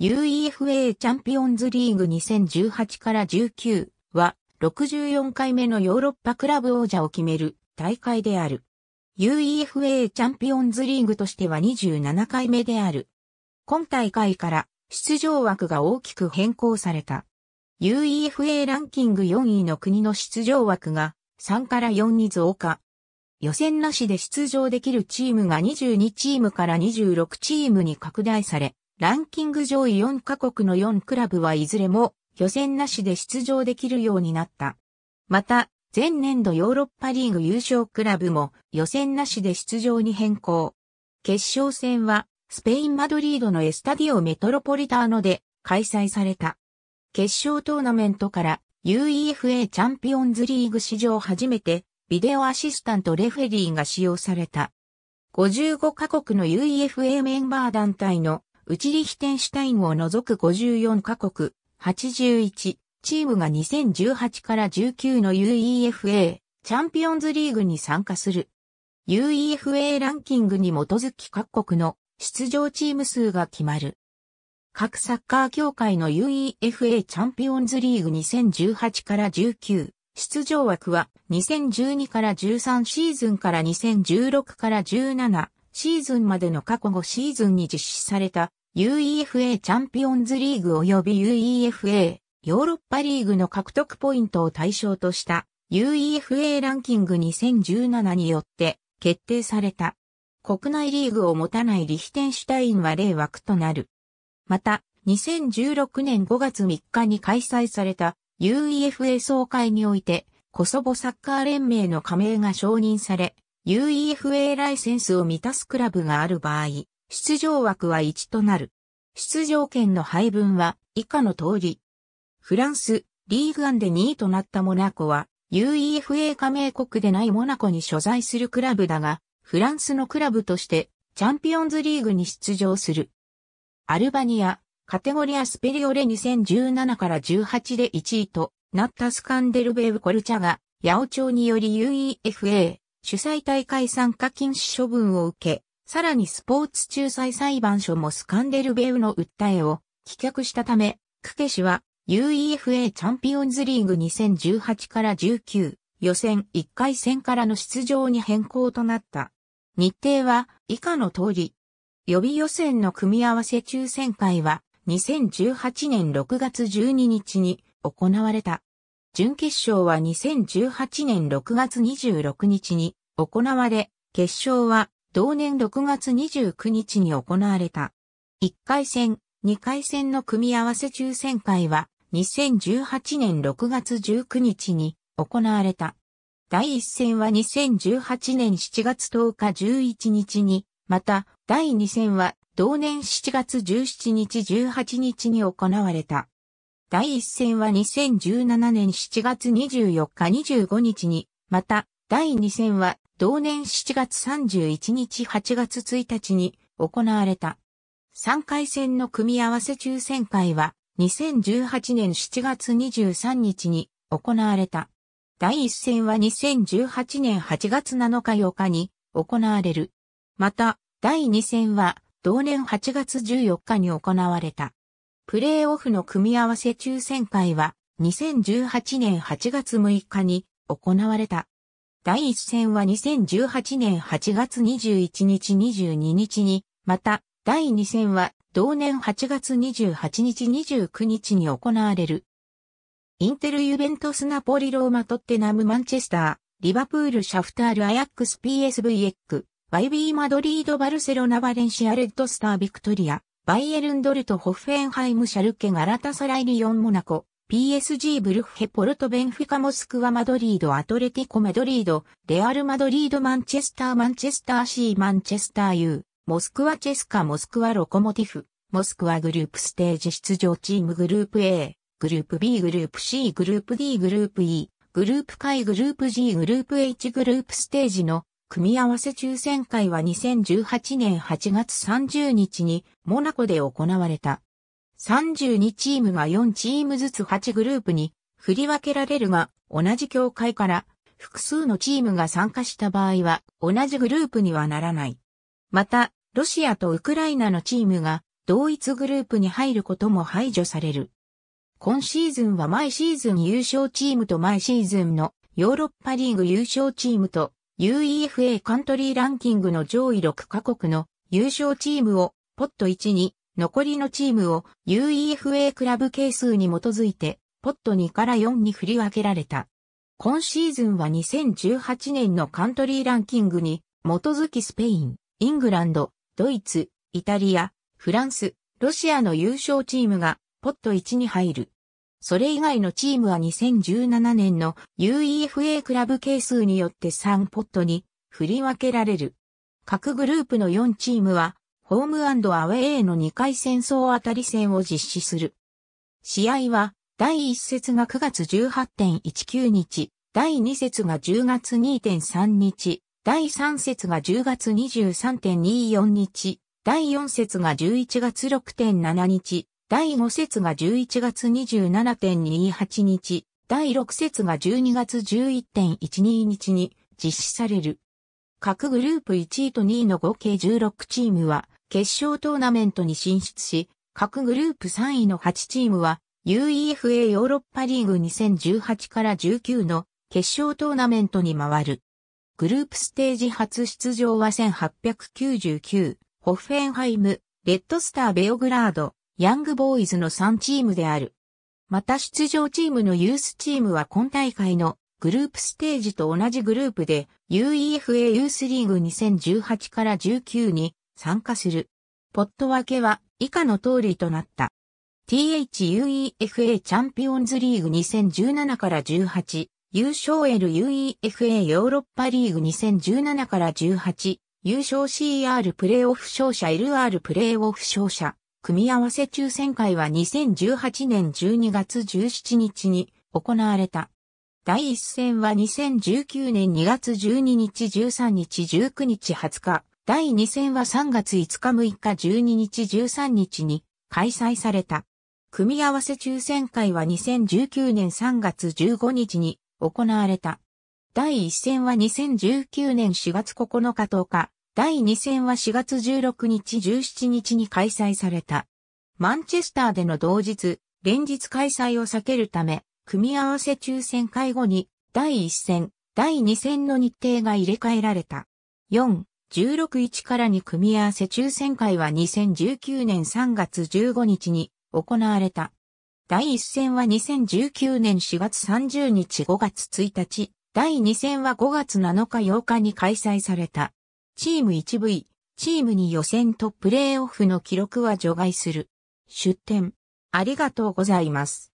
UEFA チャンピオンズリーグ2018から19は64回目のヨーロッパクラブ王者を決める大会である。UEFA チャンピオンズリーグとしては27回目である。今大会から出場枠が大きく変更された。UEFA ランキング4位の国の出場枠が3から4に増加。予選なしで出場できるチームが22チームから26チームに拡大され、ランキング上位4カ国の4クラブはいずれも予選なしで出場できるようになった。また、前年度ヨーロッパリーグ優勝クラブも予選なしで出場に変更。決勝戦はスペイン・マドリードのエスタディオ・メトロポリターノで開催された。決勝トーナメントから UEFA チャンピオンズリーグ史上初めてビデオアシスタントレフェリーが使用された。55カ国の UEFA メンバー団体のウチリヒテンシュタインを除く54カ国、81、チームが2018から19の UEFA チャンピオンズリーグに参加する。UEFA ランキングに基づき各国の出場チーム数が決まる。各サッカー協会の UEFA チャンピオンズリーグ2018から19、出場枠は2012から13シーズンから2016から17、シーズンまでの過去5シーズンに実施された UEFA チャンピオンズリーグ及び UEFA ヨーロッパリーグの獲得ポイントを対象とした UEFA ランキング2017によって決定された。国内リーグを持たないリヒテンシュタインは例枠となる。また、2016年5月3日に開催された UEFA 総会において、コソボサッカー連盟の加盟が承認され、UEFA ライセンスを満たすクラブがある場合、出場枠は1となる。出場権の配分は以下の通り。フランス、リーグ1で2位となったモナコは、UEFA 加盟国でないモナコに所在するクラブだが、フランスのクラブとしてチャンピオンズリーグに出場する。アルバニア、カテゴリアスペリオレ2017から18で1位となったスカンデルベーブコルチャが、八尾町により UEFA 主催大会参加禁止処分を受け、さらにスポーツ仲裁裁判所もスカンデルベウの訴えを棄却したため、クケ氏は UEFA チャンピオンズリーグ2018から19予選1回戦からの出場に変更となった。日程は以下の通り。予備予選の組み合わせ抽選会は2018年6月12日に行われた。準決勝は2018年6月26日に行われ、決勝は同年6月29日に行われた。1回戦、2回戦の組み合わせ抽選会は2018年6月19日に行われた。第1戦は2018年7月10日11日に、また第2戦は同年7月17日18日に行われた。第1戦は2017年7月24日25日に、また第2戦は同年7月31日8月1日に行われた。3回戦の組み合わせ抽選会は2018年7月23日に行われた。第1戦は2018年8月7日8日に行われる。また、第2戦は同年8月14日に行われた。プレーオフの組み合わせ抽選会は2018年8月6日に行われた。第一戦は2018年8月21日22日に、また、第二戦は同年8月28日29日に行われる。インテル・ユベントス・ナポリ・ローマ・トッテナム・マンチェスター、リバプール・シャフタール・アヤックス・ PSV エック、YB・ マドリード・バルセロナ・バレンシア・レッドスター・ビクトリア、バイエルン・ドルト・ホッフェンハイム・シャルケ・ガラタサライ・リオン・モナコ、PSG ブルッヘポルトベンフィカモスクワマドリードアトレティコマドリードレアルマドリードマンチェスターマンチェスターシーマンチェスター U モスクワチェスカモスクワロコモティフモスクワグループステージ出場チームグループ A グループ B グループ C グループ D グループ E グループ会グループ G グループ H グループステージの組み合わせ抽選会は2018年8月30日にモナコで行われた。32チームが4チームずつ8グループに振り分けられるが、同じ協会から複数のチームが参加した場合は同じグループにはならない。また、ロシアとウクライナのチームが同一グループに入ることも排除される。今シーズンは毎シーズン優勝チームと毎シーズンのヨーロッパリーグ優勝チームと UEFA カントリーランキングの上位6カ国の優勝チームをポット1に残りのチームを UEFA クラブ係数に基づいて、ポット2から4に振り分けられた。今シーズンは2018年のカントリーランキングに、基づきスペイン、イングランド、ドイツ、イタリア、フランス、ロシアの優勝チームが、ポット1に入る。それ以外のチームは2017年の UEFA クラブ係数によって3ポットに振り分けられる。各グループの4チームはホームアウェイへの2回戦争当たり戦を実施する。試合は、第1節が9月18.19日、第2節が10月2.3日、第3節が10月23.24日、第4節が11月6.7日、第5節が11月27.28日、第6節が12月11.12日に実施される。各グループ1位と2位の合計16チームは決勝トーナメントに進出し、各グループ3位の8チームは UEFA ヨーロッパリーグ2018から19の決勝トーナメントに回る。グループステージ初出場は1899、ホッフェンハイム、レッドスターベオグラード、ヤングボーイズの3チームである。また出場チームのユースチームは今大会のグループステージと同じグループで UEFA ユースリーグ2018から19に参加する。ポット分けは以下の通りとなった。THUEFA チャンピオンズリーグ2017から18、優勝 LUEFA ヨーロッパリーグ2017から18、優勝 CR プレーオフ勝者 LR プレーオフ勝者、組み合わせ抽選会は2018年12月17日に行われた。第1戦は2019年2月12日13日19日20日、第2戦は3月5日6日12日13日に開催された。組み合わせ抽選会は2019年3月15日に行われた。第1戦は2019年4月9日10日、第2戦は4月16日17日に開催された。マンチェスターでの同日、連日開催を避けるため、組み合わせ抽選会後に、第1戦、第2戦の日程が入れ替えられた。4、16-1からに組み合わせ抽選会は2019年3月15日に行われた。第1戦は2019年4月30日5月1日、第2戦は5月7日8日に開催された。チーム 1V、チームに予選とプレーオフの記録は除外する。出展。ありがとうございます。